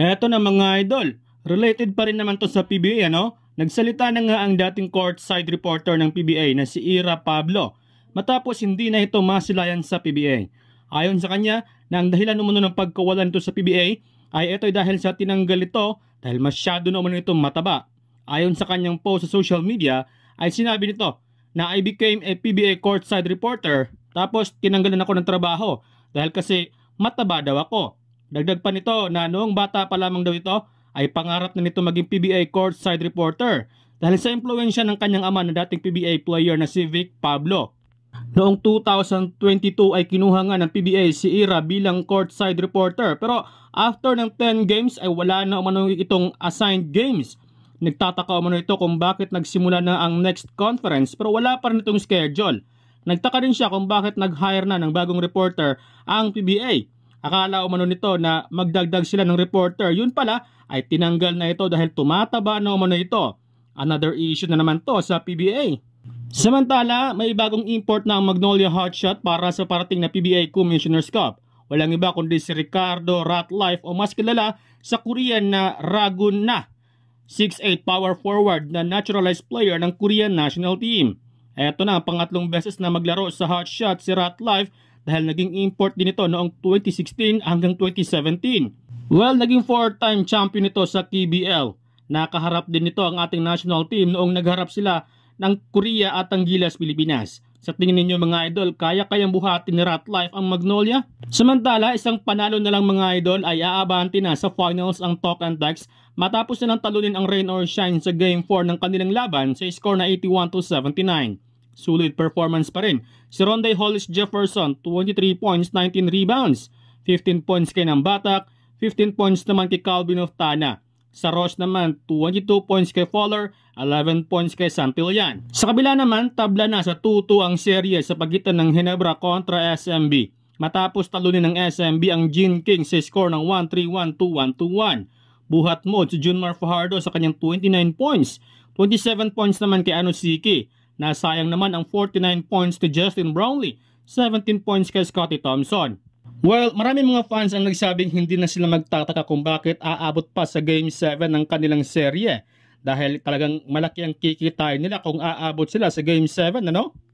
Eto na mga idol, related pa rin naman to sa PBA ano? Nagsalita na nga ang dating courtside reporter ng PBA na si Ira Pablo matapos hindi na ito masilayan sa PBA. Ayon sa kanya na ang dahilan umano ng pagkawalan ito sa PBA ay ito ay dahil sa tinanggal ito dahil masyado na umano ito mataba. Ayon sa kanyang post sa social media ay sinabi nito na I became a PBA courtside reporter tapos tinanggalan ako ng trabaho dahil kasi mataba daw ako. Dagdag pa nito na noong bata pa lamang daw ito ay pangarap na nito maging PBA courtside reporter dahil sa impluensya ng kanyang ama na dating PBA player na si Vic Pablo. Noong 2022 ay kinuha nga ng PBA si Ira bilang courtside reporter pero after ng 10 games ay wala na umano itong assigned games. Nagtataka umano ito kung bakit nagsimula na ang next conference pero wala pa rin itong schedule. Nagtaka rin siya kung bakit nag-hire na ng bagong reporter ang PBA. Akala umano nito na magdagdag sila ng reporter. Yun pala ay tinanggal na ito dahil tumataba na umano ito. Another issue na naman to sa PBA. Samantala, may bagong import na ang Magnolia Hotshot para sa parating na PBA Commissioner's Cup. Walang iba kundi si Ricardo Ratlife o mas kilala sa Korean na Ragun na. 6'8 power forward na naturalized player ng Korean national team. Eto na ang pangatlong beses na maglaro sa hotshot si Ratlife dahil naging import din ito noong 2016 hanggang 2017. Well, naging four-time champion ito sa KBL. Nakaharap din ito ang ating national team noong nagharap sila ng Korea at ang Gilas Pilipinas. Sa tingin ninyo mga idol, kaya-kayang buhatin ni Rat Life ang Magnolia? Samantala, isang panalo na lang mga idol ay aabante na sa finals ang Talk and Dax matapos nilang talunin ang Rain or Shine sa Game 4 ng kanilang laban sa score na 81 to 79 solid performance pa rin. Si Ronday Hollis Jefferson, 23 points, 19 rebounds. 15 points kay ng Batak, 15 points naman kay Calvin of Tana. Sa Roche naman, 22 points kay Fowler, 11 points kay Santillan. Sa kabila naman, tabla na sa 2-2 ang serye sa pagitan ng Ginebra kontra SMB. Matapos talunin ng SMB ang Gene King sa score ng 1-3-1-2-1-2-1. Buhat mo si Junmar Fajardo sa kanyang 29 points. 27 points naman kay Ano Nasayang naman ang 49 points to Justin Brownlee, 17 points kay Scotty Thompson. Well, maraming mga fans ang nagsabing hindi na sila magtataka kung bakit aabot pa sa Game 7 ng kanilang serye dahil talagang malaki ang kikitain nila kung aabot sila sa Game 7, ano?